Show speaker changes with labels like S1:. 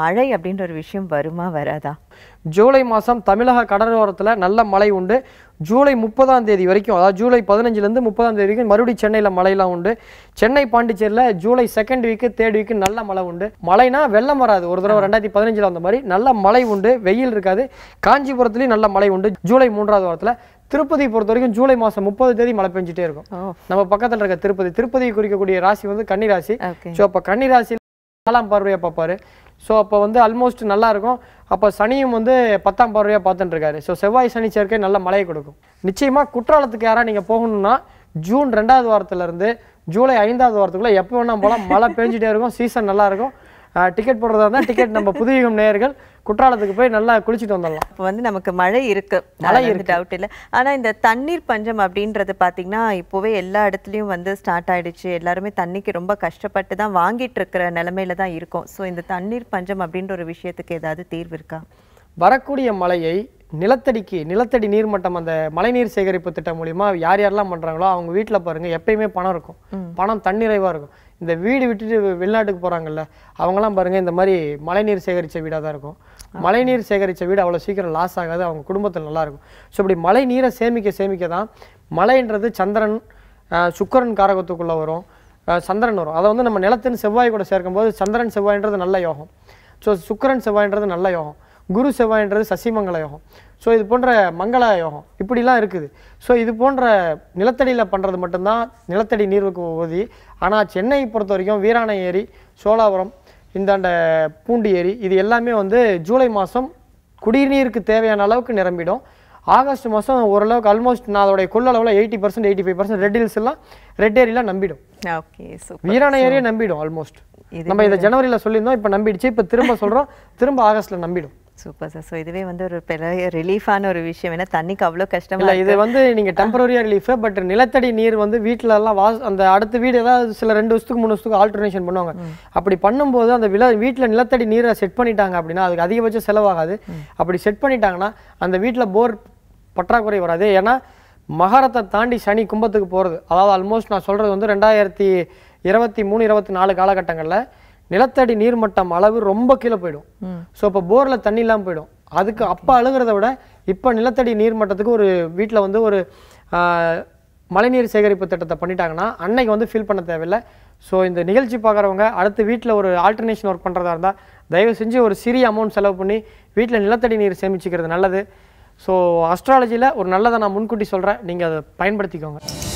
S1: மழை அப்படின்ற ஒரு விஷயம் வருமா வராதா ஜூலை மாதம் தமிழக கடலோரத்தில் நல்ல மழை உண்டு ஜூலை முப்பதாம் தேதி வரைக்கும் அதாவது ஜூலை பதினஞ்சுலேருந்து முப்பதாம் தேதி வரைக்கும் மறுபடியும் சென்னையில் மழையெல்லாம் உண்டு சென்னை பாண்டிச்சேரியில் July second week third week நல்ல மழை உண்டு மழைனா வெள்ளம் வராது ஒரு தடவை ரெண்டாயிரத்தி பதினஞ்சில் வந்த மாதிரி நல்ல மழை உண்டு வெயில் இருக்காது காஞ்சிபுரத்துலேயும் நல்ல மழை உண்டு ஜூலை மூன்றாவது வாரத்தில் திருப்பதி பொறுத்த வரைக்கும் ஜூலை மாதம் முப்பது தேதி மழை பெஞ்சிட்டே இருக்கும் நம்ம பக்கத்தில் இருக்க திருப்பதி திருப்பதியை குறிக்கக்கூடிய ராசி வந்து கன்னிராசி ஸோ அப்போ கன்னிராசி நாலாம் பார்வையாக பார்ப்பார் ஸோ அப்போ வந்து ஆல்மோஸ்ட் நல்லாயிருக்கும் அப்போ சனியும் வந்து பத்தாம் பார்வையாக பார்த்துட்டுருக்காரு ஸோ செவ்வாய் சனி சேர்க்கை நல்ல மழையை கொடுக்கும் நிச்சயமாக குற்றாலத்துக்கு யாராக நீங்கள் போகணுன்னா ஜூன் ரெண்டாவது வாரத்துலேருந்து ஜூலை ஐந்தாவது வாரத்துக்குள்ளே எப்போ வேணால் போகலாம் மழை பெஞ்சிட்டே இருக்கும் சீசன் நல்லாயிருக்கும் டிக்கெட் போடுறதா இருந்தால் டிக்கெட் நம்ம புதுயுகம் நேயர்கள் குற்றாலத்துக்கு போய் நல்லா குளிச்சுட்டு வந்துடலாம் இப்போ வந்து நமக்கு மழை இருக்கு மழை இருக்கு டவுட் இல்லை ஆனால் இந்த தண்ணீர் பஞ்சம் அப்படின்றது பார்த்தீங்கன்னா இப்போவே எல்லா இடத்துலையும் வந்து ஸ்டார்ட் ஆயிடுச்சு எல்லாருமே தண்ணிக்கு ரொம்ப கஷ்டப்பட்டு தான் வாங்கிட்டு இருக்கிற நிலமையில தான் இருக்கும் ஸோ இந்த தண்ணீர் பஞ்சம் அப்படின்ற ஒரு விஷயத்துக்கு ஏதாவது தீர்வு இருக்கா வரக்கூடிய மழையை நிலத்தடிக்கு நிலத்தடி நீர்மட்டம் அந்த மழைநீர் சேகரிப்பு திட்டம் மூலியமா யார் யாரெல்லாம் பண்றாங்களோ அவங்க வீட்டில் பாருங்க எப்பயுமே பணம் இருக்கும் பணம் தண்ணிறைவா இருக்கும் இந்த வீடு விட்டுட்டு வெளிநாட்டுக்கு போகிறாங்கல்ல அவங்களாம் பாருங்கள் இந்த மாதிரி மழைநீர் சேகரித்த வீடாக தான் இருக்கும் மழைநீர் சேகரித்த வீடு அவ்வளோ சீக்கிரம் லாஸ் ஆகாது அவங்க குடும்பத்தில் நல்லாயிருக்கும் ஸோ இப்படி மழை நீரை சேமிக்க சேமிக்க தான் மழைன்றது சந்திரன் சுக்கரன் காரகத்துக்குள்ளே வரும் சந்திரன் வரும் அதை வந்து நம்ம நிலத்தின் செவ்வாய் கூட சேர்க்கும்போது சந்திரன் செவ்வாயின்றது நல்ல யோகம் ஸோ சுக்கரன் செவ்வாயின்றது நல்ல யோகம் குரு செவ்வாய்ன்றது சசிமங்கல யோகம் ஸோ இது போன்ற மங்கள யோகம் இப்படிலாம் இருக்குது ஸோ இது போன்ற நிலத்தடியில் பண்ணுறது மட்டும்தான் நிலத்தடி நீர்வுக்கு உதவி ஆனால் சென்னையை பொறுத்த வரைக்கும் வீராணை ஏரி சோழாபுரம் இந்தாண்ட பூண்டி ஏரி இது எல்லாமே வந்து ஜூலை மாதம் குடிநீருக்கு தேவையான அளவுக்கு நிரம்பிடும் ஆகஸ்ட் மாதம் ஓரளவுக்கு ஆல்மோஸ்ட் நான் அதோடைய கொள்ளளவில் eighty percent eighty five percent red hills எல்லாம் ரெட் ஏரியெலாம் நம்பிடும் ஓகே வீராணை ஏரியா நம்பிடும் ஆல்மோஸ்ட் நம்ம இதை ஜனவரியில் சொல்லியிருந்தோம் இப்போ நம்பிடுச்சு இப்போ திரும்ப சொல்கிறோம் திரும்ப ஆகஸ்ட்டில் நம்பிடும் சூப்பர் சார் ஸோ இதுவே வந்து ஒரு பெரிய ரிலீஃபான ஒரு விஷயம் ஏன்னா தண்ணிக்கு அவ்வளோ கஷ்டம் இல்லை இது வந்து நீங்கள் டெம்பரரியாக ரிலீஃபு பட் நிலத்தடி நீர் வந்து வீட்டிலலாம் வாஸ் அந்த அடுத்த வீடு ஏதாவது சில ரெண்டு வருஷத்துக்கு மூணு வருஷத்துக்கு ஆல்டர்னேஷன் பண்ணுவாங்க அப்படி பண்ணும்போது அந்த விலை வீட்டில் நிலத்தடி நீரை செட் பண்ணிட்டாங்க அப்படின்னா அதுக்கு அதிகபட்சம் செலவாகாது அப்படி செட் பண்ணிட்டாங்கன்னா அந்த வீட்டில் போர் பற்றாக்குறை வராது ஏன்னா மகாரத்தை தாண்டி சனி கும்பத்துக்கு போகிறது அதாவது ஆல்மோஸ்ட் நான் சொல்கிறது வந்து ரெண்டாயிரத்தி இருபத்தி மூணு இருபத்தி நாலு காலகட்டங்களில் நிலத்தடி நீர்மட்டம் அளவு ரொம்ப கீழே போயிடும் ஸோ இப்போ போரில் தண்ணி இல்லாமல் போயிடும் அதுக்கு அப்போ அழுகிறத விட இப்போ நிலத்தடி நீர்மட்டத்துக்கு ஒரு வீட்டில் வந்து ஒரு மழைநீர் சேகரிப்பு திட்டத்தை பண்ணிட்டாங்கன்னா அன்னைக்கு வந்து ஃபீல் பண்ண தேவையில்லை ஸோ இந்த நிகழ்ச்சி பார்க்குறவங்க அடுத்து வீட்டில் ஒரு ஆல்டர்னேஷன் ஒர்க் பண்ணுறதா இருந்தால் தயவு செஞ்சு ஒரு சிறிய அமௌண்ட் செலவு பண்ணி வீட்டில் நிலத்தடி நீர் சேமிச்சுக்கிறது நல்லது ஸோ அஸ்ட்ராலஜியில் ஒரு நல்லதை நான் முன்கூட்டி சொல்கிறேன் நீங்கள் அதை பயன்படுத்திக்கோங்க